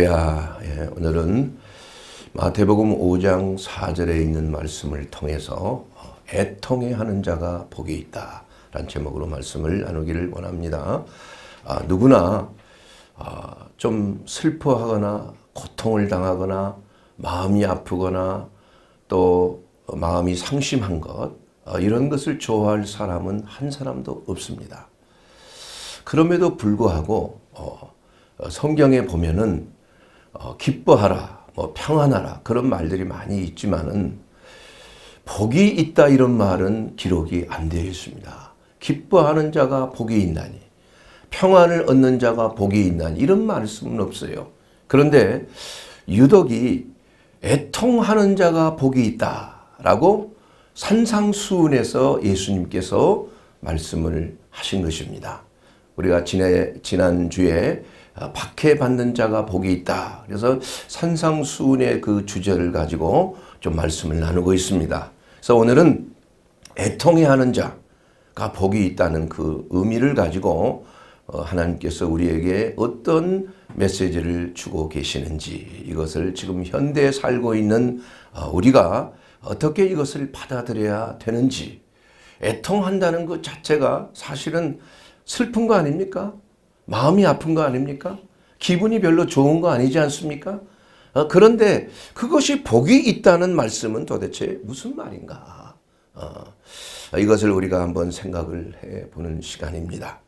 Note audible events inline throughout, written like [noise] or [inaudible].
야, 예, 오늘은 마태복음 5장 4절에 있는 말씀을 통해서 애통해 하는 자가 복이 있다. 라는 제목으로 말씀을 나누기를 원합니다. 아, 누구나 아, 좀 슬퍼하거나 고통을 당하거나 마음이 아프거나 또 마음이 상심한 것 아, 이런 것을 좋아할 사람은 한 사람도 없습니다. 그럼에도 불구하고 어, 성경에 보면은 어, 기뻐하라, 뭐 평안하라 그런 말들이 많이 있지만은 복이 있다 이런 말은 기록이 안 되어 있습니다. 기뻐하는 자가 복이 있나니 평안을 얻는 자가 복이 있나니 이런 말씀은 없어요. 그런데 유독이 애통하는 자가 복이 있다라고 산상수훈에서 예수님께서 말씀을 하신 것입니다. 우리가 지난 주에 아, 박해받는 자가 복이 있다. 그래서 산상수훈의 그 주제를 가지고 좀 말씀을 나누고 있습니다. 그래서 오늘은 애통해하는 자가 복이 있다는 그 의미를 가지고 어, 하나님께서 우리에게 어떤 메시지를 주고 계시는지 이것을 지금 현대에 살고 있는 어, 우리가 어떻게 이것을 받아들여야 되는지 애통한다는 것 자체가 사실은 슬픈 거 아닙니까? 마음이 아픈 거 아닙니까? 기분이 별로 좋은 거 아니지 않습니까? 어, 그런데 그것이 복이 있다는 말씀은 도대체 무슨 말인가? 어, 이것을 우리가 한번 생각을 해보는 시간입니다.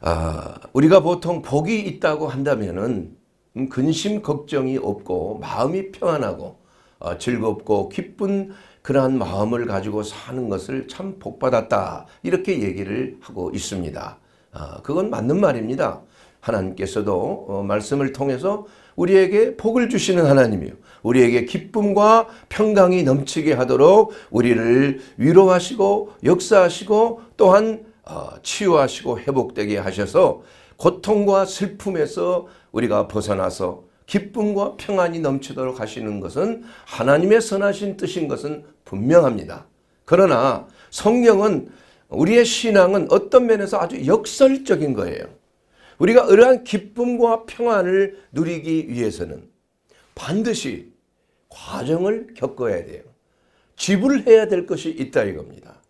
아, 우리가 보통 복이 있다고 한다면은 음, 근심 걱정이 없고 마음이 평안하고 어, 즐겁고 기쁜 그러한 마음을 가지고 사는 것을 참 복받았다 이렇게 얘기를 하고 있습니다. 아, 그건 맞는 말입니다. 하나님께서도 어, 말씀을 통해서 우리에게 복을 주시는 하나님이요. 우리에게 기쁨과 평강이 넘치게 하도록 우리를 위로하시고 역사하시고 또한 어, 치유하시고 회복되게 하셔서 고통과 슬픔에서 우리가 벗어나서 기쁨과 평안이 넘치도록 하시는 것은 하나님의 선하신 뜻인 것은 분명합니다. 그러나 성경은 우리의 신앙은 어떤 면에서 아주 역설적인 거예요. 우리가 이러한 기쁨과 평안을 누리기 위해서는 반드시 과정을 겪어야 돼요. 지불해야 될 것이 있다 이겁니다.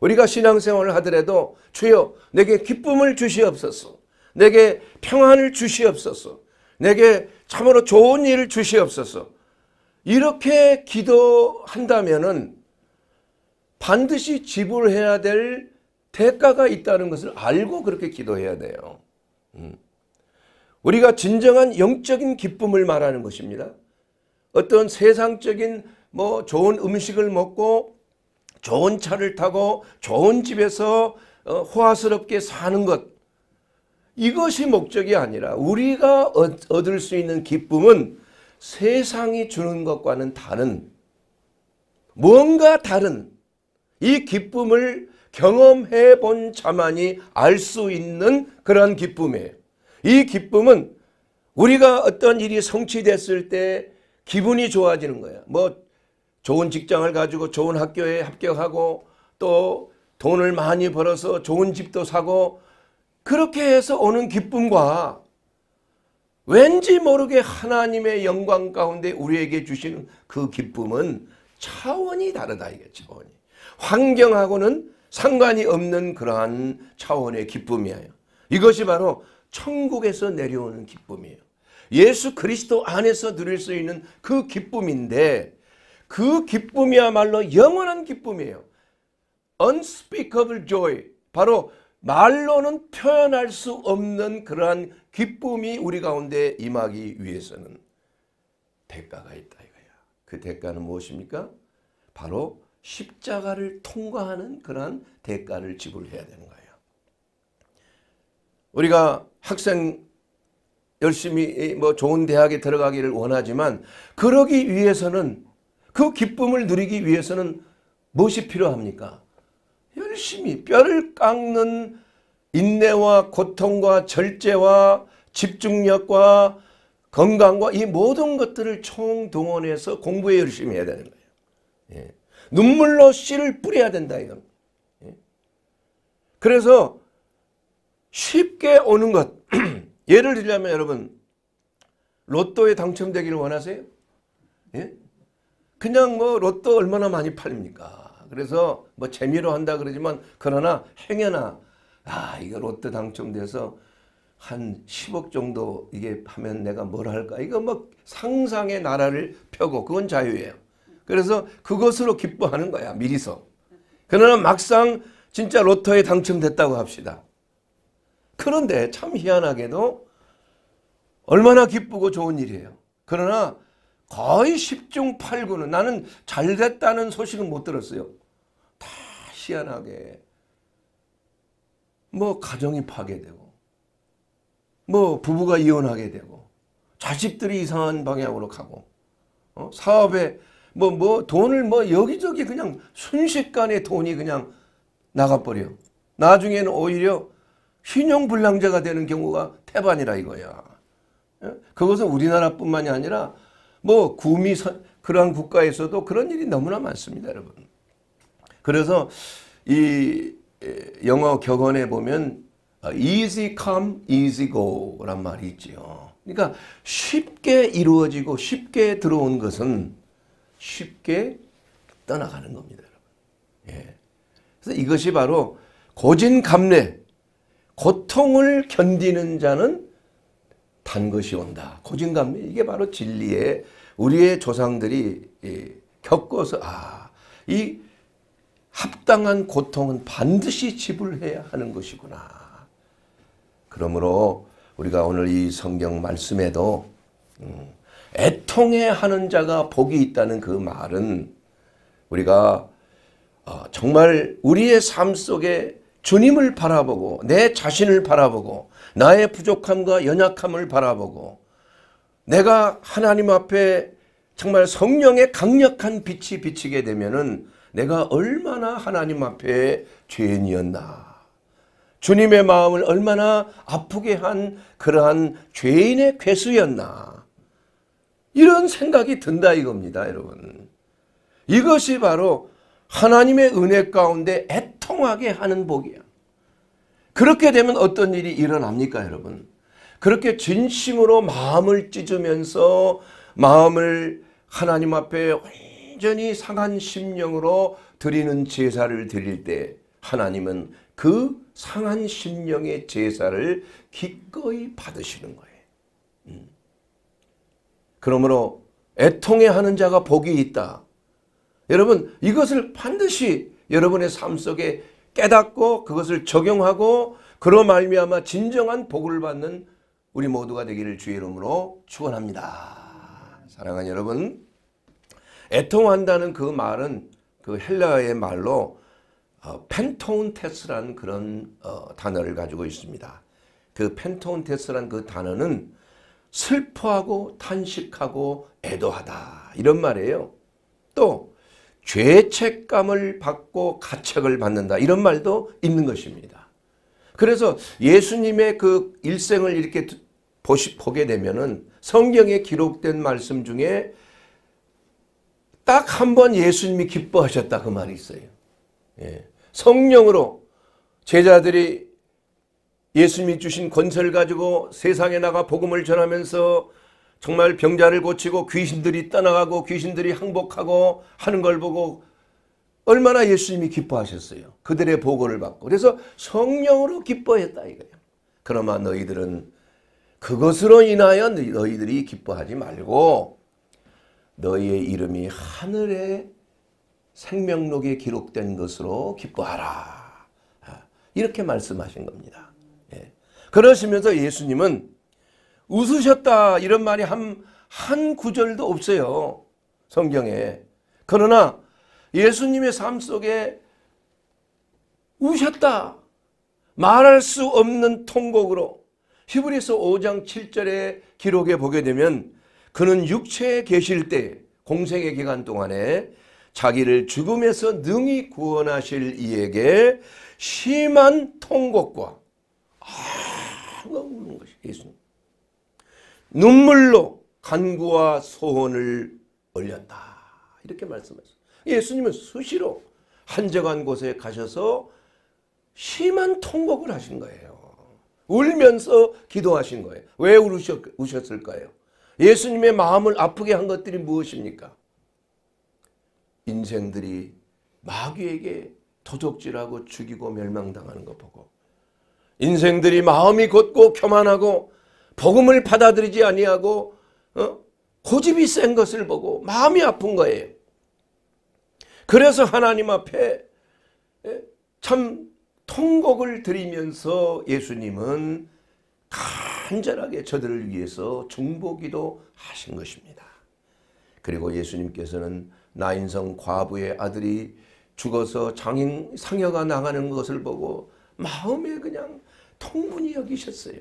우리가 신앙생활을 하더라도 주여 내게 기쁨을 주시옵소서. 내게 평안을 주시옵소서. 내게 참으로 좋은 일을 주시옵소서. 이렇게 기도한다면은 반드시 지불해야 될 대가가 있다는 것을 알고 그렇게 기도해야 돼요. 음. 우리가 진정한 영적인 기쁨을 말하는 것입니다. 어떤 세상적인 뭐 좋은 음식을 먹고 좋은 차를 타고 좋은 집에서 어, 호화스럽게 사는 것 이것이 목적이 아니라 우리가 얻을 수 있는 기쁨은 세상이 주는 것과는 다른 뭔가 다른 이 기쁨을 경험해 본 자만이 알 수 있는 그런 기쁨이에요. 이 기쁨은 우리가 어떤 일이 성취됐을 때 기분이 좋아지는 거야. 뭐 좋은 직장을 가지고 좋은 학교에 합격하고 또 돈을 많이 벌어서 좋은 집도 사고 그렇게 해서 오는 기쁨과 왠지 모르게 하나님의 영광 가운데 우리에게 주시는 그 기쁨은 차원이 다르다 이게 차원이. 환경하고는 상관이 없는 그러한 차원의 기쁨이에요. 이것이 바로 천국에서 내려오는 기쁨이에요. 예수 그리스도 안에서 누릴 수 있는 그 기쁨인데 그 기쁨이야말로 영원한 기쁨이에요. unspeakable joy. 바로 말로는 표현할 수 없는 그러한 기쁨이 우리 가운데 임하기 위해서는 대가가 있다 이거야. 그 대가는 무엇입니까? 바로 십자가를 통과하는 그러한 대가를 지불해야 되는 거예요. 우리가 학생 열심히 뭐 좋은 대학에 들어가기를 원하지만 그러기 위해서는 그 기쁨을 누리기 위해서는 무엇이 필요합니까? 열심히 뼈를 깎는 인내와 고통과 절제와 집중력과 건강과 이 모든 것들을 총동원해서 공부에 열심히 해야 되는 거예요. 예. 눈물로 씨를 뿌려야 된다 이겁 예? 그래서 쉽게 오는 것 [clears throat] 예를 들자면 여러분 로또에 당첨되기를 원하세요? 예? 그냥 뭐 로또 얼마나 많이 팔립니까? 그래서 뭐 재미로 한다 그러지만 그러나 행여나 아 이거 로또 당첨돼서 한 10억 정도 이게 하면 내가 뭘 할까? 이거 뭐 상상의 나라를 펴고 그건 자유예요. 그래서 그것으로 기뻐하는 거야 미리서. 그러나 막상 진짜 로터에 당첨됐다고 합시다. 그런데 참 희한하게도 얼마나 기쁘고 좋은 일이에요. 그러나 거의 10중 8구는 나는 잘 됐다는 소식은 못 들었어요. 다 희한하게 뭐 가정이 파괴되고 뭐 부부가 이혼하게 되고 자식들이 이상한 방향으로 가고 어? 사업에 뭐, 뭐, 돈을 뭐 여기저기 그냥 순식간에 돈이 그냥 나가버려. 나중에는 오히려 신용불량자가 되는 경우가 태반이라 이거야. 예? 그것은 우리나라뿐만이 아니라 뭐 구미 그러한 국가에서도 그런 일이 너무나 많습니다, 여러분. 그래서 이 영어 격언에 보면 아, easy come, easy go란 말이 있지요. 그러니까 쉽게 이루어지고 쉽게 들어온 것은 쉽게 떠나가는 겁니다. 여러분. 예. 그래서 이것이 바로 고진감래, 고통을 견디는 자는 단 것이 온다. 고진감래 이게 바로 진리의 우리의 조상들이 예, 겪어서 아, 이 합당한 고통은 반드시 지불해야 하는 것이구나. 그러므로 우리가 오늘 이 성경 말씀에도 음, 애통해 하는 자가 복이 있다는 그 말은 우리가 어, 정말 우리의 삶 속에 주님을 바라보고 내 자신을 바라보고 나의 부족함과 연약함을 바라보고 내가 하나님 앞에 정말 성령의 강력한 빛이 비치게 되면은 내가 얼마나 하나님 앞에 죄인이었나 주님의 마음을 얼마나 아프게 한 그러한 죄인의 괴수였나 이런 생각이 든다 이겁니다 여러분. 이것이 바로 하나님의 은혜 가운데 애통하게 하는 복이야. 그렇게 되면 어떤 일이 일어납니까 여러분? 그렇게 진심으로 마음을 찢으면서 마음을 하나님 앞에 완전히 상한 심령으로 드리는 제사를 드릴 때 하나님은 그 상한 심령의 제사를 기꺼이 받으시는 거예요. 그러므로 애통해 하는 자가 복이 있다. 여러분 이것을 반드시 여러분의 삶 속에 깨닫고 그것을 적용하고 그로 말미암아 진정한 복을 받는 우리 모두가 되기를 주의 이름으로 축원합니다. 사랑하는 여러분 애통한다는 그 말은 그 헬라의 말로 어, 펜토테스란 그런 어, 단어를 가지고 있습니다. 그펜토테스란그 단어는 슬퍼하고 탄식하고 애도하다 이런 말이에요. 또 죄책감을 받고 가책을 받는다 이런 말도 있는 것입니다. 그래서 예수님의 그 일생을 이렇게 보시, 보게 되면은 성경에 기록된 말씀 중에 딱 한 번 예수님이 기뻐하셨다 그 말이 있어요. 예. 성령으로 제자들이 예수님이 주신 권세를 가지고 세상에 나가 복음을 전하면서 정말 병자를 고치고 귀신들이 떠나가고 귀신들이 항복하고 하는 걸 보고 얼마나 예수님이 기뻐하셨어요. 그들의 보고를 받고. 그래서 성령으로 기뻐했다 이거예요. 그러나 너희들은 그것으로 인하여 너희들이 기뻐하지 말고 너희의 이름이 하늘의 생명록에 기록된 것으로 기뻐하라. 아, 이렇게 말씀하신 겁니다. 그러시면서 예수님은 웃으셨다 이런 말이 한, 한 구절도 없어요. 성경에. 그러나 예수님의 삶 속에 우셨다. 말할 수 없는 통곡으로 히브리서 5장 7절의 기록에 보게 되면 그는 육체에 계실 때 공생의 기간 동안에 자기를 죽음에서 능히 구원하실 이에게 심한 통곡과 하루가 우는 것이 예수님. 눈물로 간구와 소원을 올렸다. 이렇게 말씀하셨어요. 예수님은 수시로 한적한 곳에 가셔서 심한 통곡을 하신 거예요. 울면서 기도하신 거예요. 왜 우셨, 우셨을까요? 예수님의 마음을 아프게 한 것들이 무엇입니까? 인생들이 마귀에게 도둑질하고 죽이고 멸망당하는 거 보고 인생들이 마음이 곧고 교만하고 복음을 받아들이지 아니하고 어? 고집이 센 것을 보고 마음이 아픈 거예요. 그래서 하나님 앞에 예? 참 통곡을 드리면서 예수님은 간절하게 저들을 위해서 중보기도 하신 것입니다. 그리고 예수님께서는 나인성 과부의 아들이 죽어서 장인 상여가 나가는 것을 보고 마음에 그냥 통분히 여기셨어요.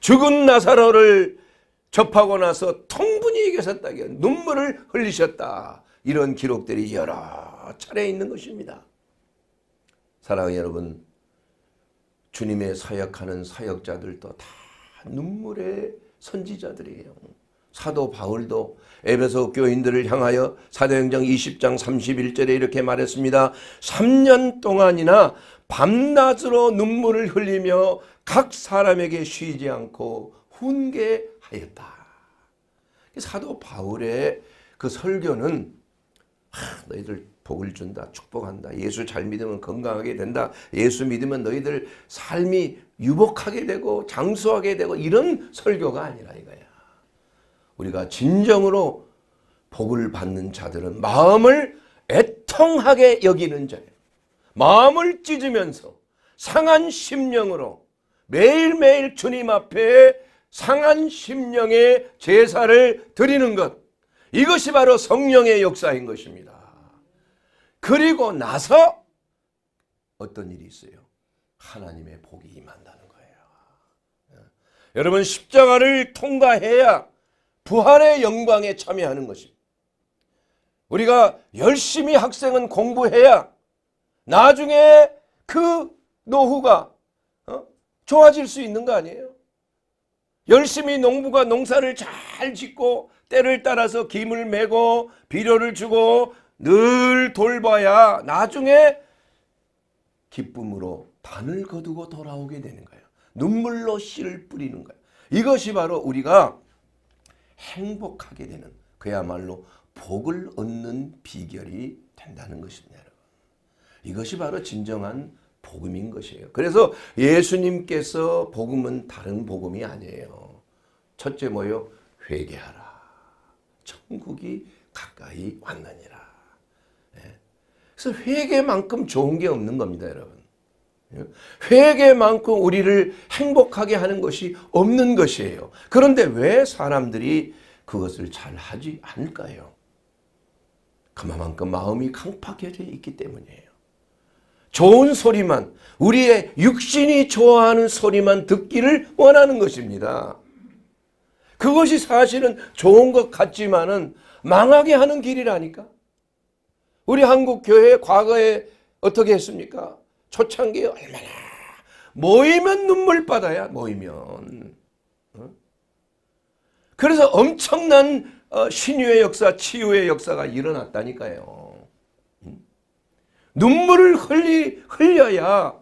죽은 나사로를 접하고 나서 통분이 여기셨다. 눈물을 흘리셨다. 이런 기록들이 여러 차례 있는 것입니다. 사랑하는 여러분 주님의 사역하는 사역자들도 다 눈물의 선지자들이에요. 사도 바울도 에베소 교인들을 향하여 사도행정 20장 31절에 이렇게 말했습니다. 3년 동안이나 밤낮으로 눈물을 흘리며 각 사람에게 쉬지 않고 훈계하였다. 사도 바울의 그 설교는 하, 너희들 복을 준다 축복한다 예수 잘 믿으면 건강하게 된다 예수 믿으면 너희들 삶이 유복하게 되고 장수하게 되고 이런 설교가 아니라 이거야 우리가 진정으로 복을 받는 자들은 마음을 애통하게 여기는 자예요 마음을 찢으면서 상한 심령으로 매일매일 주님 앞에 상한 심령의 제사를 드리는 것. 이것이 바로 성령의 역사인 것입니다. 그리고 나서 어떤 일이 있어요? 하나님의 복이 임한다는 거예요. 예. 여러분 십자가를 통과해야 부활의 영광에 참여하는 것입니다. 우리가 열심히 학생은 공부해야 나중에 그 노후가 좋아질 수 있는 거 아니에요? 열심히 농부가 농사를 잘 짓고 때를 따라서 김을 메고 비료를 주고 늘 돌봐야 나중에 기쁨으로 단을 거두고 돌아오게 되는 거예요. 눈물로 씨를 뿌리는 거예요. 이것이 바로 우리가 행복하게 되는 그야말로 복을 얻는 비결이 된다는 것입니다. 여러분. 이것이 바로 진정한 복음인 것이에요. 그래서 예수님께서 복음은 다른 복음이 아니에요. 첫째 뭐요? 회개하라. 천국이 가까이 왔느니라. 예. 그래서 회개만큼 좋은 게 없는 겁니다, 여러분. 예. 회개만큼 우리를 행복하게 하는 것이 없는 것이에요. 그런데 왜 사람들이 그것을 잘 하지 않을까요? 그만큼 마음이 강팍해져 있기 때문이에요. 좋은 소리만 우리의 육신이 좋아하는 소리만 듣기를 원하는 것입니다. 그것이 사실은 좋은 것 같지만은 망하게 하는 길이라니까. 우리 한국 교회 과거에 어떻게 했습니까? 초창기에 얼마나 모이면 눈물바다야 모이면. 그래서 엄청난 어, 신유의 역사, 치유의 역사가 일어났다니까요. 눈물을 흘리, 흘려야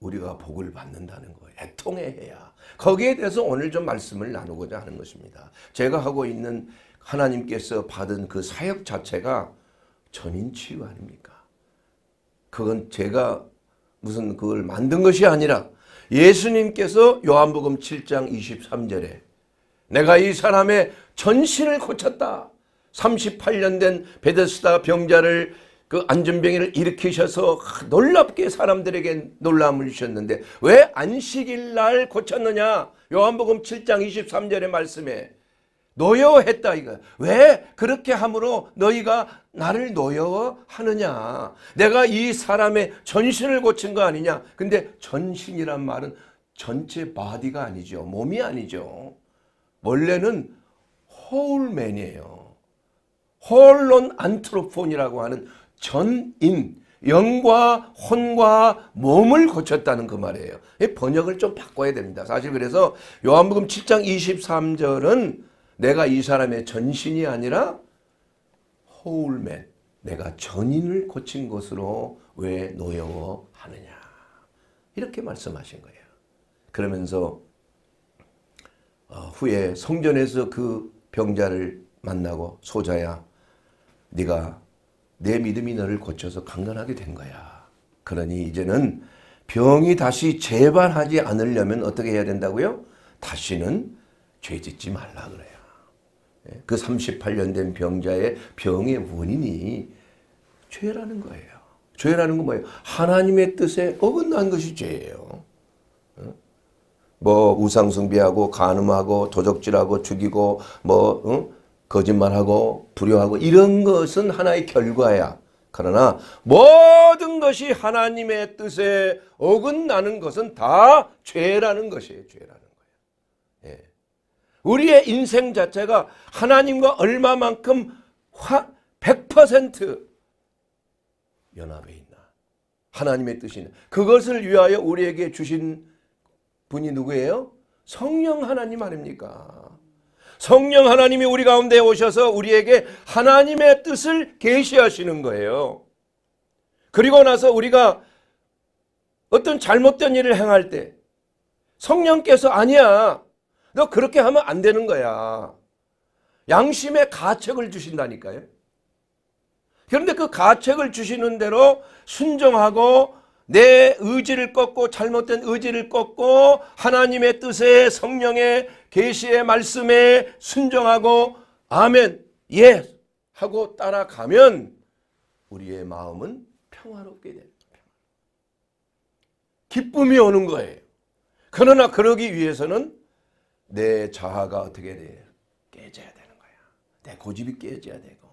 우리가 복을 받는다는 거예요. 애통해야. 거기에 대해서 오늘 좀 말씀을 나누고자 하는 것입니다. 제가 하고 있는 하나님께서 받은 그 사역 자체가 전인치유 아닙니까? 그건 제가 무슨 그걸 만든 것이 아니라 예수님께서 요한복음 7장 23절에 내가 이 사람의 전신을 고쳤다. 38년 된 베데스다 병자를 그 안전병이를 일으키셔서 놀랍게 사람들에게 놀람을 주셨는데 왜 안식일 날 고쳤느냐? 요한복음 7장 23절의 말씀에 노여워했다 이거. 왜 그렇게 함으로 너희가 나를 노여워하느냐? 내가 이 사람의 전신을 고친 거 아니냐? 근데 전신이란 말은 전체 바디가 아니죠. 몸이 아니죠. 원래는 홀맨이에요. 홀론 안트로폰이라고 하는 전인 영과 혼과 몸을 고쳤다는 그 말이에요. 번역을 좀 바꿔야 됩니다. 사실 그래서 요한복음 7장 23절은 내가 이 사람의 전신이 아니라 호울맨 내가 전인을 고친 것으로 왜 노여워하느냐 이렇게 말씀하신 거예요. 그러면서 어, 후에 성전에서 그 병자를 만나고 소자야 네가 내 믿음이 너를 고쳐서 강건하게 된 거야. 그러니 이제는 병이 다시 재발하지 않으려면 어떻게 해야 된다고요? 다시는 죄 짓지 말라 그래요. 예, 그 38년 된 병자의 병의 원인이 죄라는 거예요. 죄라는 건 뭐예요? 하나님의 뜻에 어긋난 것이 죄예요. 뭐 우상 숭배하고 간음하고 도적질하고 죽이고 뭐 응? 거짓말하고 불효하고 이런 것은 하나의 결과야. 그러나 모든 것이 하나님의 뜻에 어긋나는 것은 다 죄라는 것이에요. 죄라는 거예요. 예. 우리의 인생 자체가 하나님과 얼마만큼 화, 100% 연합에 있나. 하나님의 뜻이나. 있 그것을 위하여 우리에게 주신 분이 누구예요? 성령 하나님 아닙니까? 성령 하나님이 우리 가운데 오셔서 우리에게 하나님의 뜻을 계시하시는 거예요. 그리고 나서 우리가 어떤 잘못된 일을 행할 때 성령께서 아니야. 너 그렇게 하면 안 되는 거야. 양심의 가책을 주신다니까요. 그런데 그 가책을 주시는 대로 순종하고 내 의지를 꺾고 잘못된 의지를 꺾고 하나님의 뜻에 성령의 계시의 말씀에 순종하고 아멘 예 하고 따라가면 우리의 마음은 평화롭게 됩니다. 기쁨이 오는 거예요. 그러나 그러기 위해서는 내 자아가 어떻게 돼? 깨져야 되는 거야. 내 고집이 깨져야 되고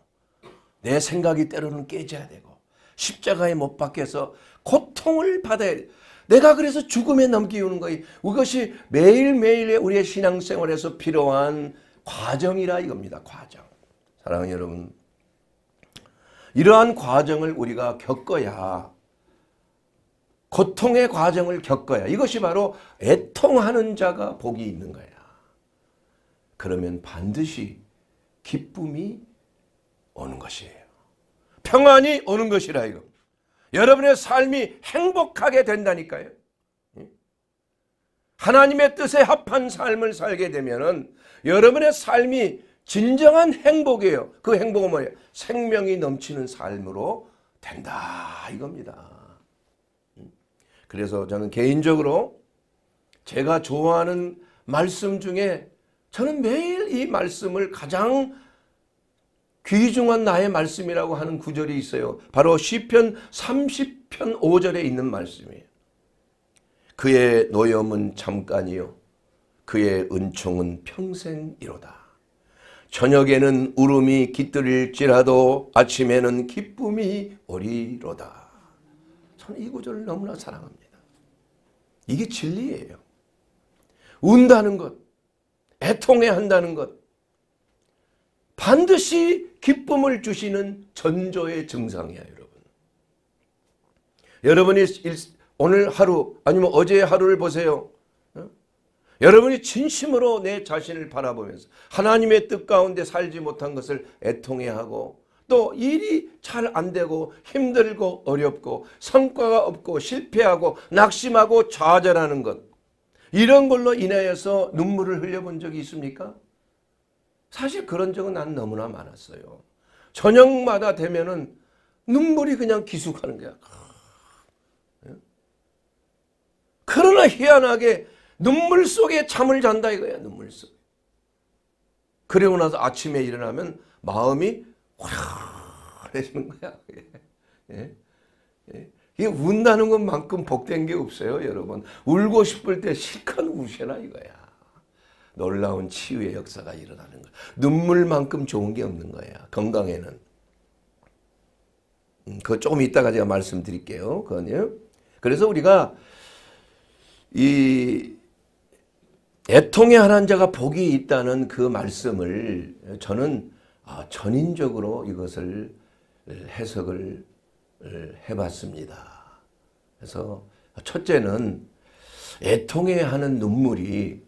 내 생각이 때로는 깨져야 되고 십자가에 못 박혀서 고통을 받아야 돼. 내가 그래서 죽음에 넘기우는 거예요. 그것이 매일매일의 우리의 신앙생활에서 필요한 과정이라 이겁니다. 과정. 사랑하는 여러분. 이러한 과정을 우리가 겪어야 고통의 과정을 겪어야 이것이 바로 애통하는 자가 복이 있는 거야. 그러면 반드시 기쁨이 오는 것이에요. 평안이 오는 것이라 이거. 여러분의 삶이 행복하게 된다니까요. 예? 하나님의 뜻에 합한 삶을 살게 되면 여러분의 삶이 진정한 행복이에요. 그 행복은 뭐예요? 생명이 넘치는 삶으로 된다 이겁니다. 예? 그래서 저는 개인적으로 제가 좋아하는 말씀 중에 저는 매일 이 말씀을 가장 귀중한 나의 말씀이라고 하는 구절이 있어요. 바로 시편 30편 5절에 있는 말씀이에요. 그의 노염은 잠깐이요. 그의 은총은 평생이로다. 저녁에는 울음이 깃들일지라도 아침에는 기쁨이 오리로다. 저는 이 구절을 너무나 사랑합니다. 이게 진리예요. 운다는 것, 애통해 한다는 것, 반드시 기쁨을 주시는 전조의 증상이야 여러분. 여러분이 오늘 하루 아니면 어제의 하루를 보세요. 여러분이 진심으로 내 자신을 바라보면서 하나님의 뜻 가운데 살지 못한 것을 애통해하고 또 일이 잘 안되고 힘들고 어렵고 성과가 없고 실패하고 낙심하고 좌절하는 것 이런 걸로 인하여서 눈물을 흘려본 적이 있습니까? 사실 그런 적은 난 너무나 많았어요. 저녁마다 되면은 눈물이 그냥 기숙하는 거야. 예? 그러나 희한하게 눈물 속에 잠을 잔다 이거야. 눈물 속. 그리고 나서 아침에 일어나면 마음이 화해지는 거야. 예. 예. 이 운다는 것만큼 복된 게 없어요, 여러분. 울고 싶을 때 실컷 우셔라 이거야. 놀라운 치유의 역사가 일어나는 거예요. 눈물만큼 좋은 게 없는 거예요. 건강에는. 음, 그거 조금 이따가 제가 말씀드릴게요. 그거는. 그래서 우리가 이 애통의 하난 자가 복이 있다는 그 말씀을 저는 아, 전인적으로 이것을 해석을 해봤습니다. 그래서 첫째는 애통해 하는 눈물이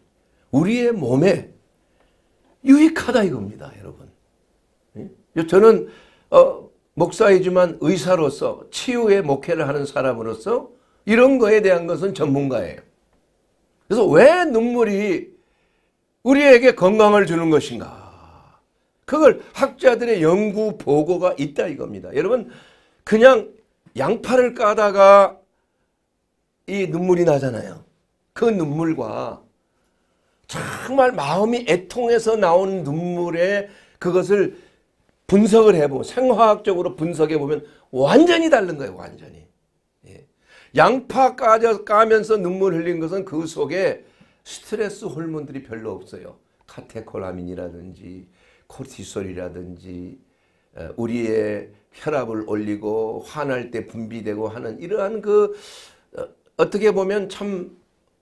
우리의 몸에 유익하다 이겁니다, 여러분. 예? 저는 어, 목사이지만 의사로서 치유의 목회를 하는 사람으로서 이런 거에 대한 것은 전문가예요. 그래서 왜 눈물이 우리에게 건강을 주는 것인가? 그걸 학자들의 연구 보고가 있다 이겁니다. 여러분 그냥 양파를 까다가 이 눈물이 나잖아요. 그 눈물과 정말 마음이 애통해서 나온 눈물에 그것을 분석을 해보고 생화학적으로 분석해 보면 완전히 다른 거예요. 완전히. 예. 양파 까져, 까면서 눈물 흘린 것은 그 속에 스트레스 호르몬들이 별로 없어요. 카테콜라민이라든지 코티솔이라든지 어, 우리의 혈압을 올리고 화날 때 분비되고 하는 이러한 그 어, 어떻게 보면 참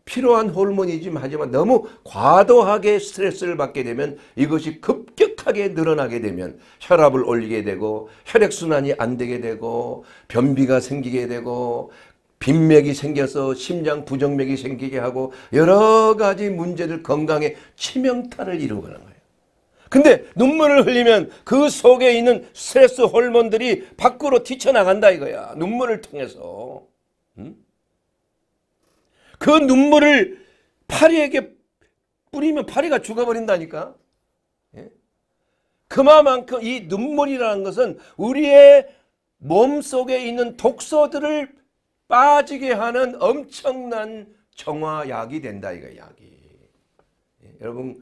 필요한 호르몬이지만 하지만 너무 과도하게 스트레스를 받게 되면 이것이 급격하게 늘어나게 되면 혈압을 올리게 되고 혈액순환이 안 되게 되고 변비가 생기게 되고 빈맥이 생겨서 심장 부정맥이 생기게 하고 여러 가지 문제들 건강에 치명타를 이루는 거예요. 근데 눈물을 흘리면 그 속에 있는 스트레스 호르몬들이 밖으로 튀쳐나간다 이거야. 눈물을 통해서. 그 눈물을 파리에게 뿌리면 파리가 죽어버린다니까. 예? 그만큼 이 눈물이라는 것은 우리의 몸 속에 있는 독소들을 빠지게 하는 엄청난 정화약이 된다 이거 약이. 예? 여러분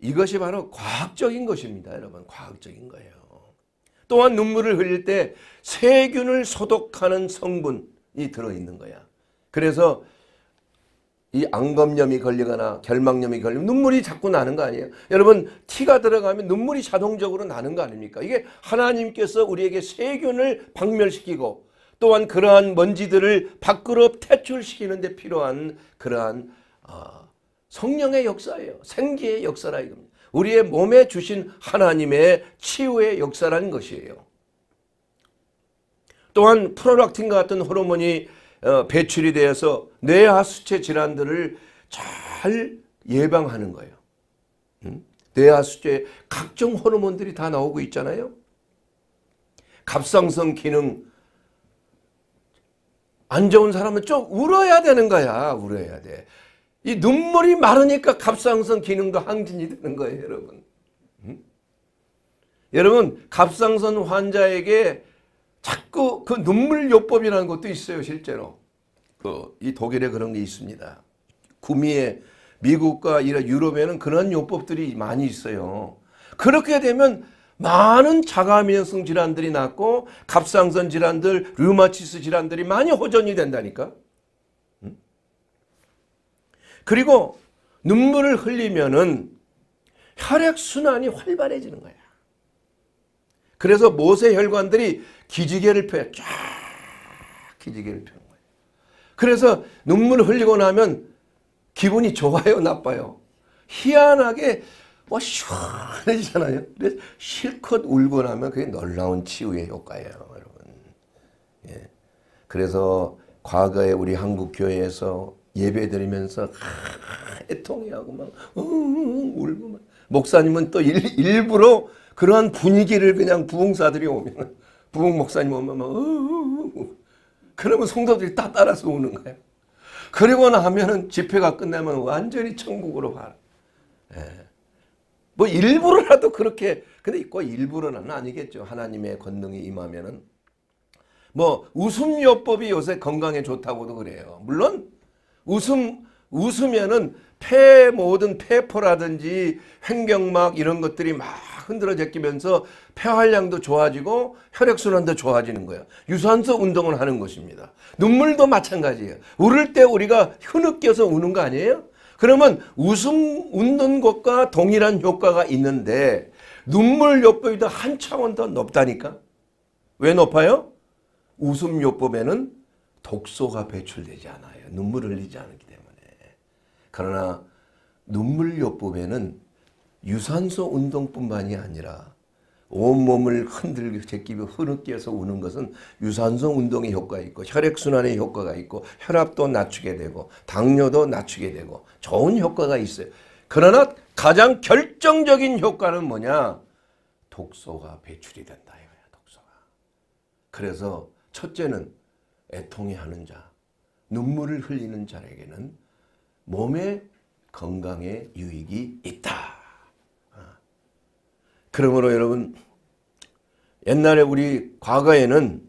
이것이 바로 과학적인 것입니다. 여러분 과학적인 거예요. 또한 눈물을 흘릴 때 세균을 소독하는 성분이 들어있는 거야. 그래서 이 안검염이 걸리거나 결막염이 걸리면 눈물이 자꾸 나는 거 아니에요? 여러분 티가 들어가면 눈물이 자동적으로 나는 거 아닙니까? 이게 하나님께서 우리에게 세균을 박멸시키고 또한 그러한 먼지들을 밖으로 퇴출시키는 데 필요한 그러한 아, 성령의 역사예요. 생기의 역사라 이겁니다. 우리의 몸에 주신 하나님의 치유의 역사라는 것이에요. 또한 프로락틴과 같은 호르몬이 어, 배출이 되어서 뇌하수체 질환들을 잘 예방하는 거예요. 음? 뇌하수체 각종 호르몬들이 다 나오고 있잖아요. 갑상선 기능 안 좋은 사람은 좀 울어야 되는 거야. 울어야 돼. 이 눈물이 마르니까 갑상선 기능도 항진이 되는 거예요. 여러분. 음? 여러분 갑상선 환자에게 자꾸 그 눈물 요법이라는 것도 있어요 실제로. 그 이 독일에 그런 게 있습니다. 구미에 미국과 유럽에는 그런 요법들이 많이 있어요. 그렇게 되면 많은 자가면성 질환들이 났고 갑상선 질환들, 류마티스 질환들이 많이 호전이 된다니까. 그리고 눈물을 흘리면은 혈액순환이 활발해지는 거야. 그래서 모세 혈관들이 기지개를 펴요. 쫙 기지개를 펴는 거예요. 그래서 눈물 흘리고 나면 기분이 좋아요 나빠요. 희한하게 와 뭐 시원해지잖아요. 근데 실컷 울고 나면 그게 놀라운 치유의 효과예요. 여러분. 예. 그래서 과거에 우리 한국 교회에서 예배 드리면서 아, 애통해하고 막 웅웅 울고 막. 목사님은 또 일, 일부러 그러한 분위기를 그냥 부흥사들이 오면 [laughs] 부흥 목사님 오면 막 으으으으. 그러면 성도들이 다 따라서 오는 거예요. 그리고 나면은 집회가 끝나면 완전히 천국으로 가. 예. 뭐 일부러라도 그렇게 근데 있고 일부러는 아니겠죠. 하나님의 권능이 임하면은 뭐 웃음요법이 요새 건강에 좋다고도 그래요. 물론 웃음 웃으면은 폐 모든 폐포라든지 횡경막 이런 것들이 막 흔들어 제끼면서 폐활량도 좋아지고 혈액순환도 좋아지는 거예요. 유산소 운동을 하는 것입니다. 눈물도 마찬가지예요. 울을 때 우리가 흐느껴서 우는 거 아니에요? 그러면 웃음 웃는 것과 동일한 효과가 있는데 눈물 요법이 더 한 차원 더 높다니까. 왜 높아요? 웃음 요법에는 독소가 배출되지 않아요. 눈물을 흘리지 않기 때문에. 그러나 눈물 요법에는 유산소 운동뿐만이 아니라 온몸을 흔들기, 제끼며 흐느끼어서 우는 것은 유산소 운동의 효과가 있고 혈액순환의 효과가 있고 혈압도 낮추게 되고 당뇨도 낮추게 되고 좋은 효과가 있어요. 그러나 가장 결정적인 효과는 뭐냐? 독소가 배출이 된다 이거야 독소가. 그래서 첫째는 애통이 하는 자, 눈물을 흘리는 자에게는 몸의 건강에 유익이 있다. 그러므로 여러분 옛날에 우리 과거에는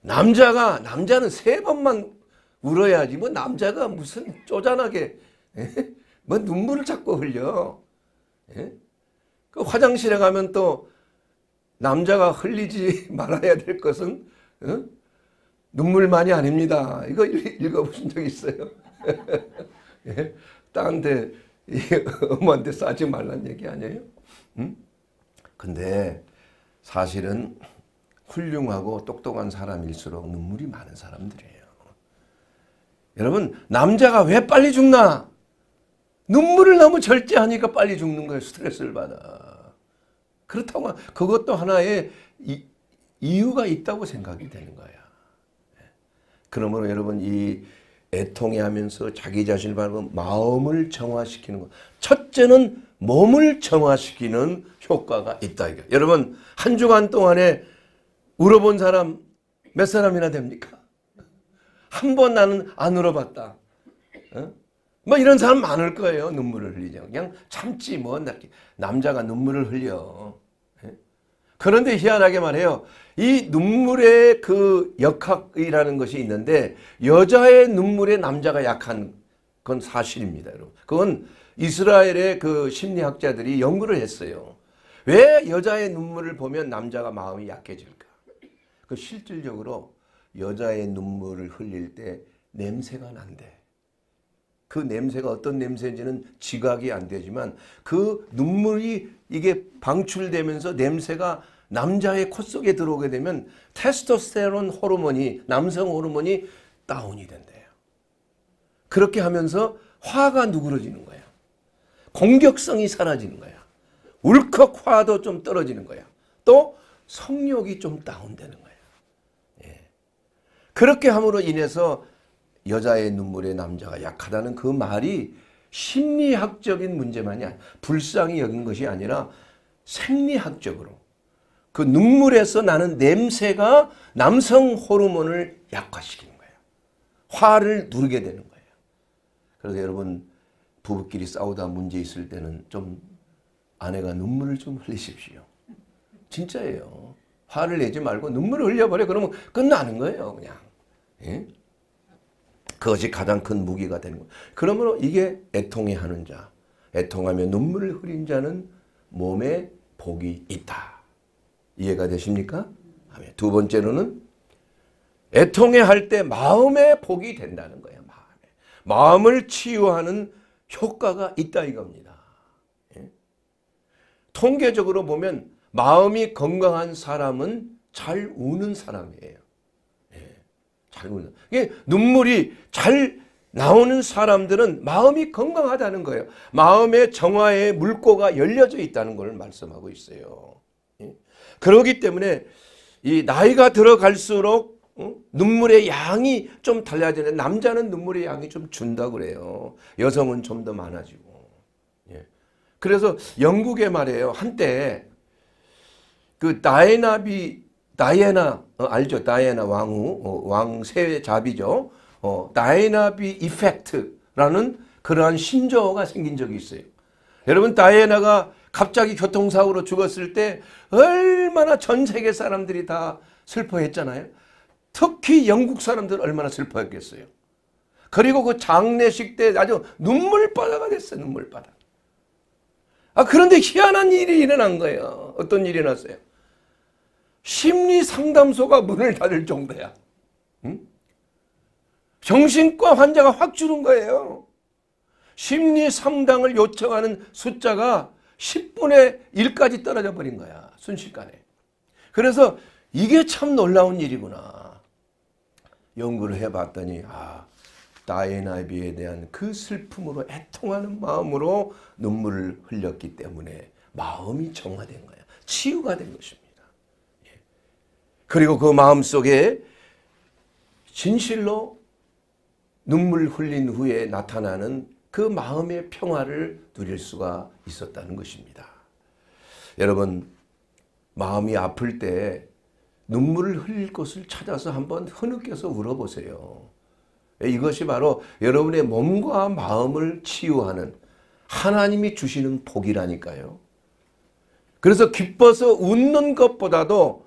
남자가 남자는 세 번만 울어야지 뭐 남자가 무슨 쪼잔하게 에? 뭐 눈물을 자꾸 흘려 그 화장실에 가면 또 남자가 흘리지 [laughs] 말아야 될 것은 어? 눈물만이 아닙니다. 이거 읽어보신 적 있어요? [laughs] 예? 딴데 [laughs] 엄마한테 싸지 말란 얘기 아니에요? 응? 근데 사실은 훌륭하고 똑똑한 사람일수록 눈물이 많은 사람들이에요. 여러분 남자가 왜 빨리 죽나? 눈물을 너무 절제하니까 빨리 죽는 거예요. 스트레스를 받아. 그렇다고 그것도 하나의 이, 이유가 있다고 생각이 되는 거야. 그러므로 여러분 이 애통해 하면서 자기 자신을 바라보 마음을 정화시키는 것. 첫째는 몸을 정화시키는 효과가 있다. 이게. 여러분 한 주간 동안에 울어본 사람 몇 사람이나 됩니까? 한 번 나는 안 울어봤다. 어? 뭐 이런 사람 많을 거예요. 눈물을 흘리죠. 그냥 참지 뭐 남자가 눈물을 흘려. 예? 그런데 희한하게 말해요. 이 눈물의 그 역학이라는 것이 있는데 여자의 눈물에 남자가 약한 건 사실입니다. 여러분. 그건 이스라엘의 그 심리학자들이 연구를 했어요. 왜 여자의 눈물을 보면 남자가 마음이 약해질까? 그 실질적으로 여자의 눈물을 흘릴 때 냄새가 난대. 그 냄새가 어떤 냄새인지는 지각이 안 되지만 그 눈물이 이게 방출되면서 냄새가 남자의 콧 속에 들어오게 되면 테스토스테론 호르몬이 남성 호르몬이 다운이 된대요. 그렇게 하면서 화가 누그러지는 거예요. 공격성이 사라지는 거야. 울컥화도 좀 떨어지는 거야. 또 성욕이 좀 다운되는 거야. 예. 그렇게 함으로 인해서 여자의 눈물에 남자가 약하다는 그 말이 심리학적인 문제만이 아니라 불쌍히 여긴 것이 아니라 생리학적으로 그 눈물에서 나는 냄새가 남성 호르몬을 약화시키는 거예요. 화를 누르게 되는 거예요. 그래서 여러분 부부끼리 싸우다 문제 있을 때는 좀 아내가 눈물을 좀 흘리십시오. 진짜예요. 화를 내지 말고 눈물을 흘려버려. 그러면 끝나는 거예요. 그냥. 예? 그것이 가장 큰 무기가 되는 거예요. 그러므로 이게 애통해 하는 자, 애통하며 눈물을 흘린 자는 몸에 복이 있다. 이해가 되십니까? 두 번째로는 애통해 할 때 마음에 복이 된다는 거예요. 마음에. 마음을 치유하는 효과가 있다 이겁니다. 예? 통계적으로 보면 마음이 건강한 사람은 잘 우는 사람이에요. 예, 잘 우는. 이게 눈물이 잘 나오는 사람들은 마음이 건강하다는 거예요. 마음의 정화의 물꼬가 열려져 있다는 걸 말씀하고 있어요. 예? 그러기 때문에 이 나이가 들어갈수록 어? 눈물의 양이 좀 달라야 되는데 남자는 눈물의 양이 좀 준다 그래요. 여성은 좀 더 많아지고. 예. 그래서 영국에 말이요 한때 그 다이나비 다이애나 어, 알죠? 다이애나 왕후 어, 왕세자비죠. 어, 다이나비 이펙트라는 그러한 신조어가 생긴 적이 있어요. 여러분 다이애나가 갑자기 교통사고로 죽었을 때 얼마나 전 세계 사람들이 다 슬퍼했잖아요. 특히 영국 사람들 얼마나 슬퍼했겠어요. 그리고 그 장례식 때 아주 눈물바다가 됐어요. 눈물바다. 아 그런데 희한한 일이 일어난 거예요. 어떤 일이 났어요 심리상담소가 문을 닫을 정도야. 응? 정신과 환자가 확 줄은 거예요. 심리상담을 요청하는 숫자가 10분의 1까지 떨어져 버린 거야. 순식간에. 그래서 이게 참 놀라운 일이구나. 연구를 해봤더니 아 다이애나비에 대한 그 슬픔으로 애통하는 마음으로 눈물을 흘렸기 때문에 마음이 정화된 거야. 치유가 된 것입니다. 예. 그리고 그 마음 속에 진실로 눈물 흘린 후에 나타나는 그 마음의 평화를 누릴 수가 있었다는 것입니다. 여러분 마음이 아플 때 눈물을 흘릴 곳을 찾아서 한번 흐느껴서 울어보세요. 예, 이것이 바로 여러분의 몸과 마음을 치유하는 하나님이 주시는 복이라니까요. 그래서 기뻐서 웃는 것보다도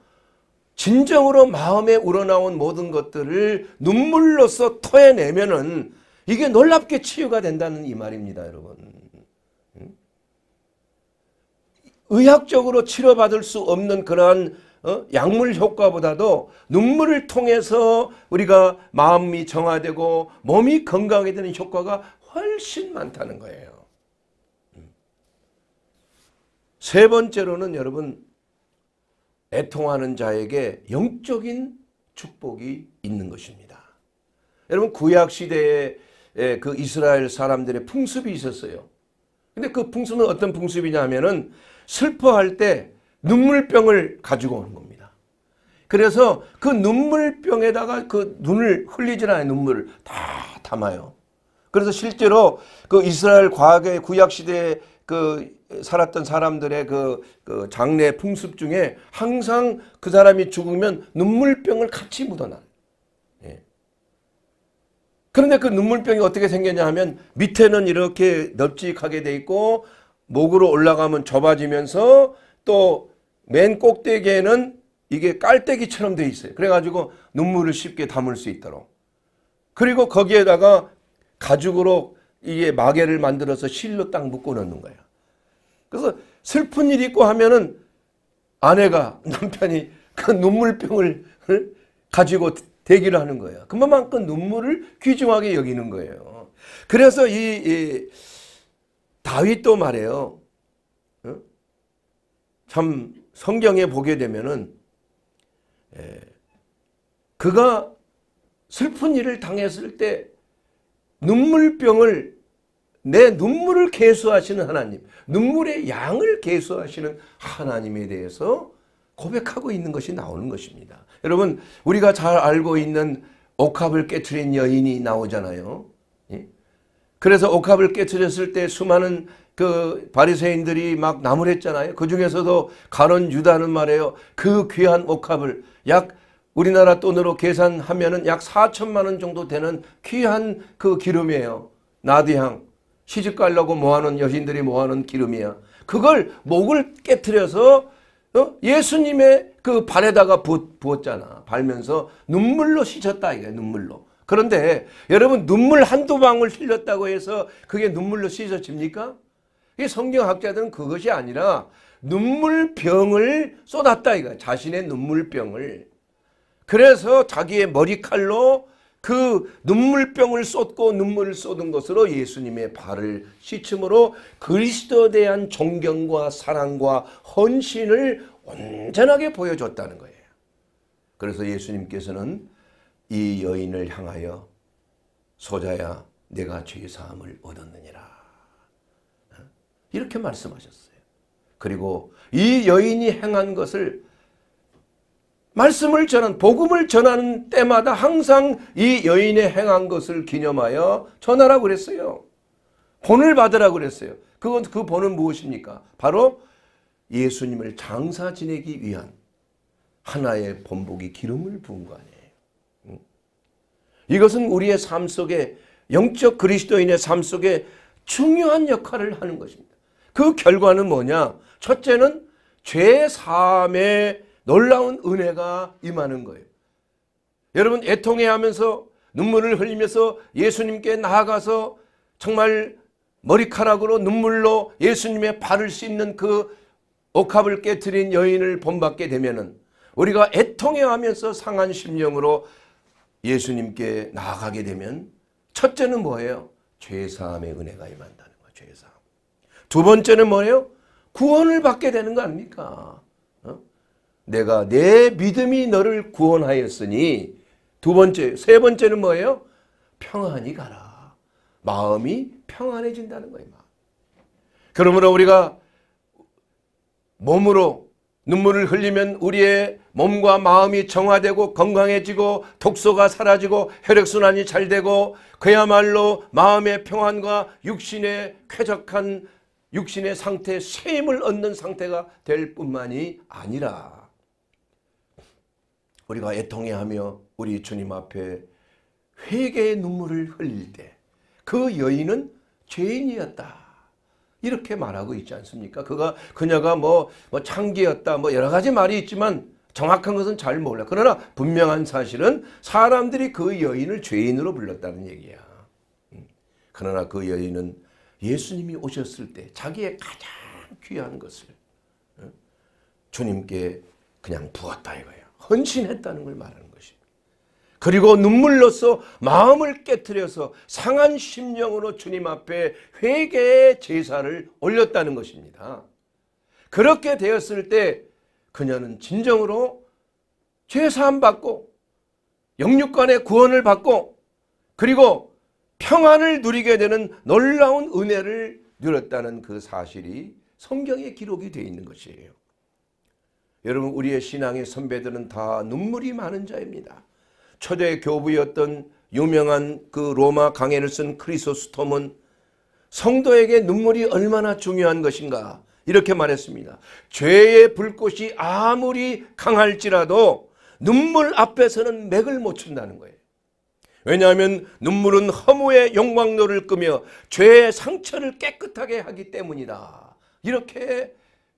진정으로 마음에 우러나온 모든 것들을 눈물로써 토해내면은 이게 놀랍게 치유가 된다는 이 말입니다, 여러분. 의학적으로 치료받을 수 없는 그러한 어? 약물 효과보다도 눈물을 통해서 우리가 마음이 정화되고 몸이 건강해되는 효과가 훨씬 많다는 거예요. 음. 세 번째로는 여러분 애통하는 자에게 영적인 축복이 있는 것입니다. 여러분 구약 시대에 그 이스라엘 사람들의 풍습이 있었어요. 근데 그 풍습은 어떤 풍습이냐면은 하 슬퍼할 때 눈물병을 가지고 오는 겁니다. 그래서 그 눈물병에다가 그 눈을 흘리질 않아요. 눈물을 다 담아요. 그래서 실제로 그 이스라엘 과학의 구약시대에 그 살았던 사람들의 그, 그 장례 풍습 중에 항상 그 사람이 죽으면 눈물병을 같이 묻어나요 예. 그런데 그 눈물병이 어떻게 생겼냐 하면 밑에는 이렇게 넓직하게 돼 있고 목으로 올라가면 좁아지면서 또맨 꼭대기에는 이게 깔때기처럼 돼 있어요. 그래가지고 눈물을 쉽게 담을 수 있도록. 그리고 거기에다가 가죽으로 이게 마개를 만들어서 실로 딱 묶어 놓는 거예요. 그래서 슬픈 일 있고 하면은 아내가 [laughs] 남편이 그 눈물병을 가지고 대기를 하는 거예요. 그만큼 눈물을 귀중하게 여기는 거예요. 그래서 이, 이 다윗도 말해요. 참 성경에 보게 되면은 예, 그가 슬픈 일을 당했을 때 눈물병을 내 눈물을 개수하시는 하나님 눈물의 양을 개수하시는 하나님에 대해서 고백하고 있는 것이 나오는 것입니다. 여러분 우리가 잘 알고 있는 옥합을 깨트린 여인이 나오잖아요. 예? 그래서 옥합을 깨트렸을 때 수많은 그 바리새인들이 막나무를했잖아요그 중에서도 가론 유다는 말이에요. 그 귀한 옥합을 약 우리나라 돈으로 계산하면약 4천만 원 정도 되는 귀한 그 기름이에요. 나디향. 시집 가려고 모아놓은 여신들이 모아놓은 기름이야. 그걸 목을 깨트려서 어? 예수님의 그 발에다가 부, 었잖아 발면서 눈물로 씻었다 이게 눈물로. 그런데 여러분 눈물 한두 방울 흘렸다고 해서 그게 눈물로 씻어집니까? 이 성경학자들은 그것이 아니라 눈물병을 쏟았다 이거 자신의 눈물병을 그래서 자기의 머리칼로 그 눈물병을 쏟고 눈물을 쏟은 것으로 예수님의 발을 씻음으로 그리스도에 대한 존경과 사랑과 헌신을 온전하게 보여줬다는 거예요. 그래서 예수님께서는 이 여인을 향하여 소자야 내가 죄사함을 얻었느니라 이렇게 말씀하셨어요. 그리고 이 여인이 행한 것을 말씀을 전한 복음을 전하는 때마다 항상 이 여인의 행한 것을 기념하여 전하라 그랬어요. 본을 받으라 그랬어요. 그건 그 본은 무엇입니까? 바로 예수님을 장사 지내기 위한 하나의 본복이 기름을 부은 거 아니에요. 이것은 우리의 삶 속에 영적 그리스도인의 삶 속에 중요한 역할을 하는 것입니다. 그 결과는 뭐냐? 첫째는 죄사의 놀라운 은혜가 임하는 거예요. 여러분 애통해하면서 눈물을 흘리면서 예수님께 나아가서 정말 머리카락으로 눈물로 예수님의 발을 씻는 그 옥합을 깨뜨린 여인을 본받게 되면은 우리가 애통해하면서 상한 심령으로 예수님께 나아가게 되면 첫째는 뭐예요? 죄사함의 은혜가 임한다. 두 번째는 뭐예요? 구원을 받게 되는 거 아닙니까? 어? 내가 내 믿음이 너를 구원하였으니 두 번째, 세 번째는 뭐예요? 평안히 가라. 마음이 평안해진다는 거예요. 그러므로 우리가 몸으로 눈물을 흘리면 우리의 몸과 마음이 정화되고 건강해지고 독소가 사라지고 혈액순환이 잘 되고 그야말로 마음의 평안과 육신의 쾌적한 육신의 상태 쇠임을 얻는 상태가 될 뿐만이 아니라 우리가 애통해하며 우리 주님 앞에 회개의 눈물을 흘릴 때 그 여인은 죄인이었다. 이렇게 말하고 있지 않습니까? 그가 그녀가 뭐, 뭐 창기였다 뭐 여러 가지 말이 있지만 정확한 것은 잘 몰라. 그러나 분명한 사실은 사람들이 그 여인을 죄인으로 불렀다는 얘기야. 음. 그러나 그 여인은 예수님이 오셨을 때 자기의 가장 귀한 것을 주님께 그냥 부었다 이거예요. 헌신했다는 걸 말하는 것이니다 그리고 눈물로써 마음을 깨뜨려서 상한 심령으로 주님 앞에 회개의 제사를 올렸다는 것입니다. 그렇게 되었을 때 그녀는 진정으로 죄 사함 받고 영육관의 구원을 받고 그리고 평안을 누리게 되는 놀라운 은혜를 누렸다는 그 사실이 성경에 기록이 되어 있는 것이에요. 여러분 우리의 신앙의 선배들은 다 눈물이 많은 자입니다. 초대 교부였던 유명한 그 로마 강해를 쓴 크리소스톰은 성도에게 눈물이 얼마나 중요한 것인가 이렇게 말했습니다. 죄의 불꽃이 아무리 강할지라도 눈물 앞에서는 맥을 못 춘다는 거예요. 왜냐하면 눈물은 허무의 영광로를 끄며 죄의 상처를 깨끗하게 하기 때문이다. 이렇게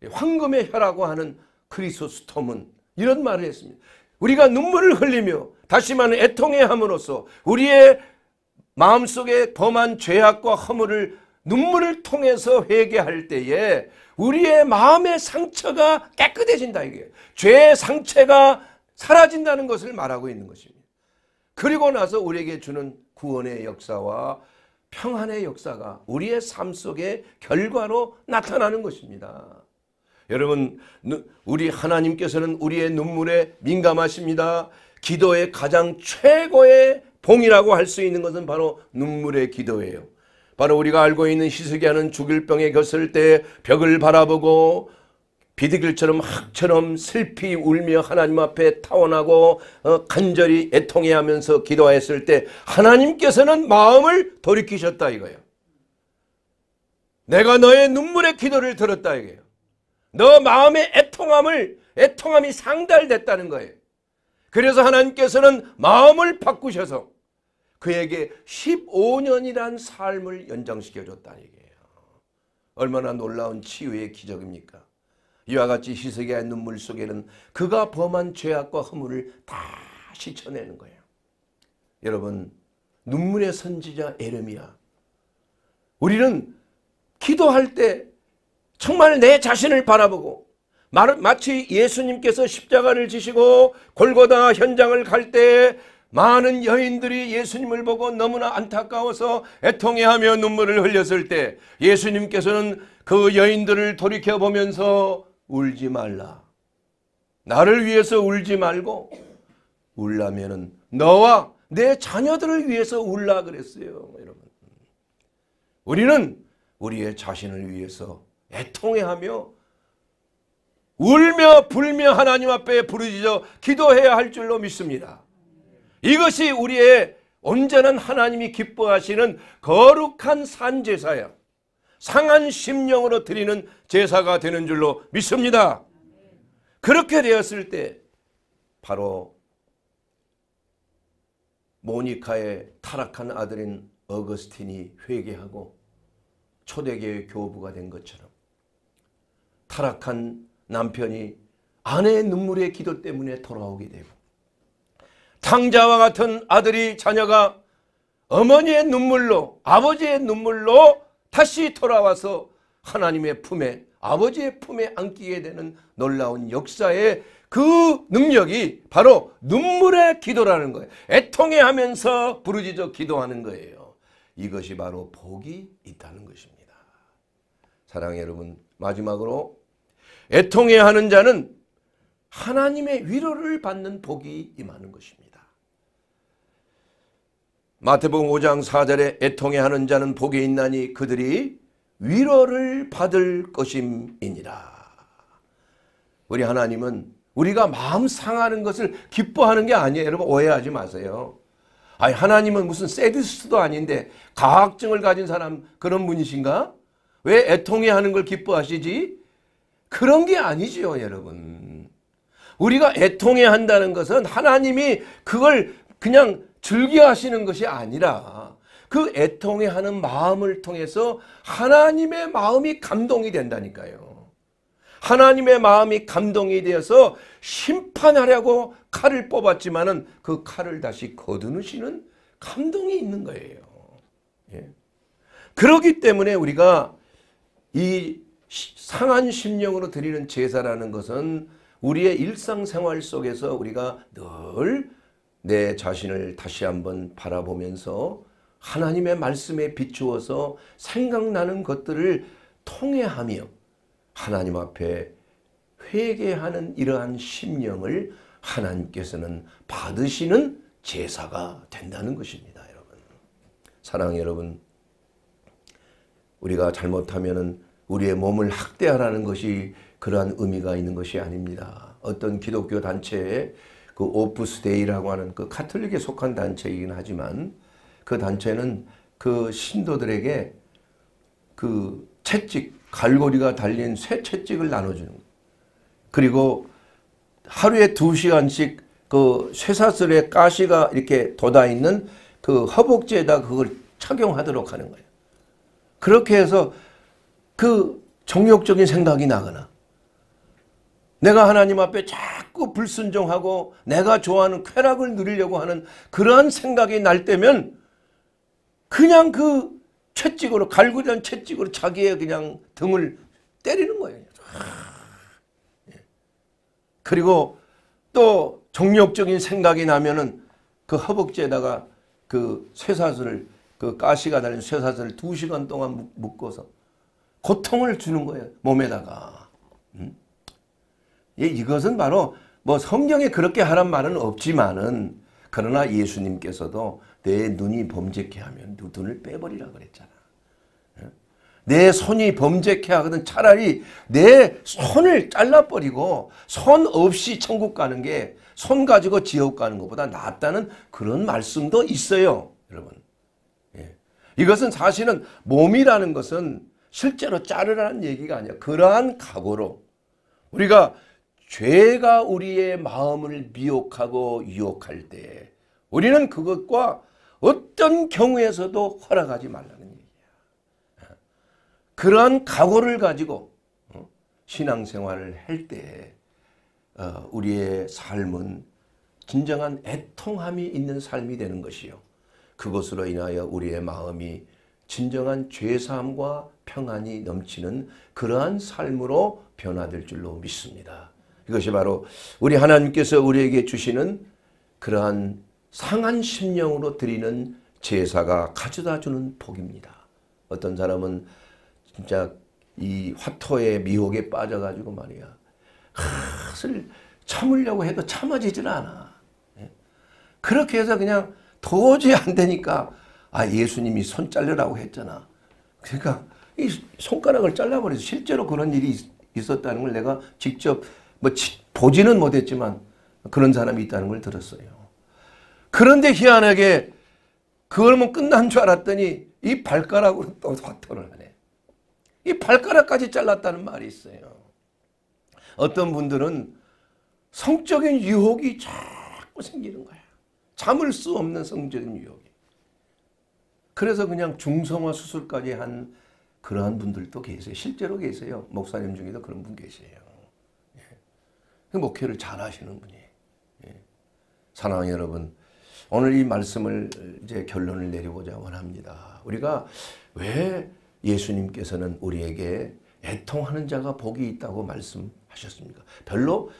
황금의 혀라고 하는 크리소스톰은 이런 말을 했습니다. 우리가 눈물을 흘리며 다시 말해 애통해 함으로써 우리의 마음속에 범한 죄악과 허물을 눈물을 통해서 회개할 때에 우리의 마음의 상처가 깨끗해진다 이게 죄의 상처가 사라진다는 것을 말하고 있는 것입니다. 그리고 나서 우리에게 주는 구원의 역사와 평안의 역사가 우리의 삶속에 결과로 나타나는 것입니다. 여러분 우리 하나님께서는 우리의 눈물에 민감하십니다. 기도의 가장 최고의 봉이라고 할 수 있는 것은 바로 눈물의 기도예요. 바로 우리가 알고 있는 희석이 하는 죽을 병에 겼을 때 벽을 바라보고 비둘기처럼 학처럼 슬피 울며 하나님 앞에 타원하고 어, 간절히 애통해 하면서 기도했을때 하나님께서는 마음을 돌이키셨다 이거예요. 내가 너의 눈물의 기도를 들었다 이거예요. 너 마음의 애통함을 애통함이 상달됐다는 거예요. 그래서 하나님께서는 마음을 바꾸셔서 그에게 15년이란 삶을 연장시켜 줬다는 얘기예요. 얼마나 놀라운 치유의 기적입니까? 이와 같이 희석의 눈물 속에는 그가 범한 죄악과 허물을 다 씻어내는 거예요. 여러분 눈물의 선지자 에르미야 우리는 기도할 때 정말 내 자신을 바라보고 마치 예수님께서 십자가를 지시고 골고다 현장을 갈 때 많은 여인들이 예수님을 보고 너무나 안타까워서 애통해하며 눈물을 흘렸을 때 예수님께서는 그 여인들을 돌이켜보면서 울지 말라. 나를 위해서 울지 말고 울라면은 너와 내 자녀들을 위해서 울라 그랬어요. 여러분. 우리는 우리의 자신을 위해서 애통해하며 울며 불며 하나님 앞에 부르짖어 기도해야 할 줄로 믿습니다. 이것이 우리의 언제는 하나님이 기뻐하시는 거룩한 산제사야. 상한 심령으로 드리는 제사가 되는 줄로 믿습니다. 그렇게 되었을 때 바로 모니카의 타락한 아들인 어거스틴이 회개하고 초대교회 교부가 된 것처럼 타락한 남편이 아내의 눈물의 기도 때문에 돌아오게 되고 탕자와 같은 아들이 자녀가 어머니의 눈물로 아버지의 눈물로 다시 돌아와서 하나님의 품에 아버지의 품에 안기게 되는 놀라운 역사의 그 능력이 바로 눈물의 기도라는 거예요. 애통해 하면서 부르짖어 기도하는 거예요. 이것이 바로 복이 있다는 것입니다. 사랑해 여러분 마지막으로 애통해 하는 자는 하나님의 위로를 받는 복이 임하는 것입니다. 마태복음 5장 4절에 애통해 하는 자는 복이 있나니 그들이 위로를 받을 것임이니라. 우리 하나님은 우리가 마음 상하는 것을 기뻐하는 게 아니에요. 여러분 오해하지 마세요. 아니 하나님은 무슨 세디스도 아닌데 가학증을 가진 사람 그런 분이신가? 왜 애통해 하는 걸 기뻐하시지? 그런 게 아니지요, 여러분. 우리가 애통해 한다는 것은 하나님이 그걸 그냥 즐겨 하시는 것이 아니라 그 애통해 하는 마음을 통해서 하나님의 마음이 감동이 된다니까요. 하나님의 마음이 감동이 되어서 심판하려고 칼을 뽑았지만은 그 칼을 다시 거두시는 감동이 있는 거예요. 예. 그러기 때문에 우리가 이 상한 심령으로 드리는 제사라는 것은 우리의 일상생활 속에서 우리가 늘내 자신을 다시 한번 바라보면서 하나님의 말씀에 비추어서 생각나는 것들을 통해하며 하나님 앞에 회개하는 이러한 심령을 하나님께서는 받으시는 제사가 된다는 것입니다. 여러분. 사랑 여러분. 우리가 잘못하면 우리의 몸을 학대하라는 것이 그러한 의미가 있는 것이 아닙니다. 어떤 기독교 단체에 그 오프스데이라고 하는 그 카톨릭에 속한 단체이긴 하지만 그 단체는 그 신도들에게 그 채찍, 갈고리가 달린 쇠 채찍을 나눠주는 거예요. 그리고 하루에 두 시간씩 그 쇠사슬에 가시가 이렇게 돋아 있는 그 허벅지에다 그걸 착용하도록 하는 거예요. 그렇게 해서 그 정욕적인 생각이 나거나 내가 하나님 앞에 자꾸 불순종하고 내가 좋아하는 쾌락을 누리려고 하는 그러한 생각이 날 때면 그냥 그 채찍으로 갈구리한 채찍으로 자기의 그냥 등을 때리는 거예요. 아, 예. 그리고 또 정욕적인 생각이 나면은 그 허벅지에다가 그 쇠사슬을 그 가시가 달린 쇠사슬을 두 시간 동안 묶어서 고통을 주는 거예요. 몸에다가. 음? 예, 이것은 바로 뭐 성경에 그렇게 하란 말은 없지만은 그러나 예수님께서도 내 눈이 범죄케 하면 눈을 빼버리라 그랬잖아. 예? 내 손이 범죄케 하거든 차라리 내 손을 잘라버리고 손 없이 천국 가는 게 손 가지고 지옥 가는 것보다 낫다는 그런 말씀도 있어요. 여러분. 예. 이것은 사실은 몸이라는 것은 실제로 자르라는 얘기가 아니야. 그러한 각오로 우리가 죄가 우리의 마음을 미혹하고 유혹할 때 우리는 그것과 어떤 경우에서도 허락하지 말라는 얘기야. 그런 각오를 가지고 어? 신앙생활을 할때 어, 우리의 삶은 진정한 애통함이 있는 삶이 되는 것이요. 그것으로 인하여 우리의 마음이 진정한 죄사함과 평안이 넘치는 그러한 삶으로 변화될 줄로 믿습니다. 이것이 바로 우리 하나님께서 우리에게 주시는 그러한 상한 심령으로 드리는 제사가 가져다 주는 복입니다. 어떤 사람은 진짜 이 화토의 미혹에 빠져가지고 말이야. 그것 참으려고 해도 참아지질 않아. 예? 그렇게 해서 그냥 도저히 안 되니까 아 예수님이 손 잘르라고 했잖아. 그러니까 이 손가락을 잘라버려서 실제로 그런 일이 있었다는 걸 내가 직접 뭐 보지는 못했지만 그런 사람이 있다는 걸 들었어요. 그런데 희한하게 그걸 뭐 끝난 줄 알았더니 이 발가락으로 또 화통을 하네. 이 발가락까지 잘랐다는 말이 있어요. 어떤 분들은 성적인 유혹이 자꾸 생기는 거야. 참을 수 없는 성적인 유혹이. 그래서 그냥 중성화 수술까지 한 그러한 분들도 계세요. 실제로 계세요. 목사님 중에도 그런 분 계세요. 목회를 뭐 잘 하시는 분이에요. 예. 사랑하는 여러분, 오늘 이 말씀을 이제 결론을 내리고자 원합니다. 우리가 왜 예수님께서는 우리에게 애통하는 자가 복이 있다고 말씀하셨습니까? 별로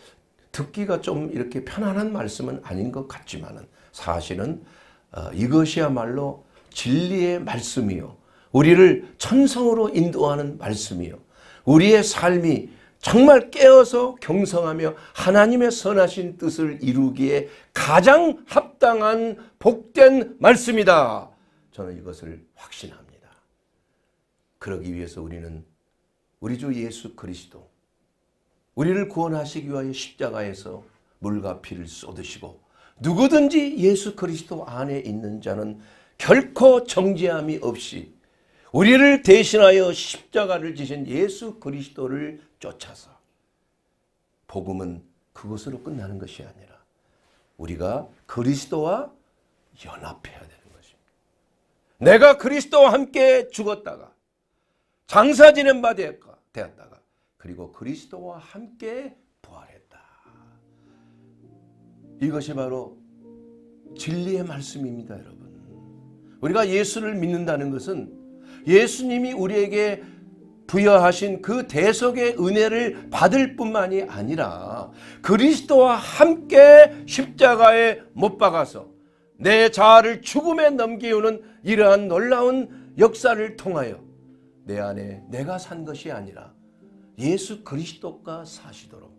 듣기가 좀 이렇게 편안한 말씀은 아닌 것 같지만은 사실은 어, 이것이야말로 진리의 말씀이요. 우리를 천성으로 인도하는 말씀이요. 우리의 삶이 정말 깨어서 경성하며 하나님의 선하신 뜻을 이루기에 가장 합당한 복된 말씀이다. 저는 이것을 확신합니다. 그러기 위해서 우리는 우리 주 예수 그리스도 우리를 구원하시기 위하여 십자가에서 물과 피를 쏟으시고 누구든지 예수 그리스도 안에 있는 자는 결코 정죄함이 없이 우리를 대신하여 십자가를 지신 예수 그리스도를 쫓아서 복음은 그것으로 끝나는 것이 아니라 우리가 그리스도와 연합해야 되는 것입니다. 내가 그리스도와 함께 죽었다가 장사 지낸 바 되었다가 그리고 그리스도와 함께 부활했다. 이것이 바로 진리의 말씀입니다, 여러분. 우리가 예수를 믿는다는 것은 예수님이 우리에게 부여하신 그 대속의 은혜를 받을 뿐만이 아니라 그리스도와 함께 십자가에 못 박아서 내 자아를 죽음에 넘기우는 이러한 놀라운 역사를 통하여 내 안에 내가 산 것이 아니라 예수 그리스도가 사시도록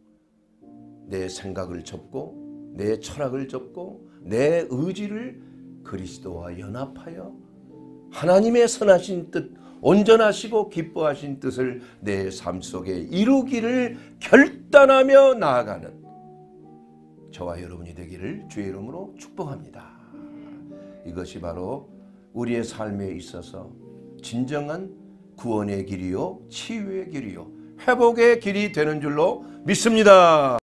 내 생각을 접고 내 철학을 접고 내 의지를 그리스도와 연합하여 하나님의 선하신 뜻, 온전하시고 기뻐하신 뜻을 내 삶 속에 이루기를 결단하며 나아가는 저와 여러분이 되기를 주의 이름으로 축복합니다. 이것이 바로 우리의 삶에 있어서 진정한 구원의 길이요, 치유의 길이요, 회복의 길이 되는 줄로 믿습니다.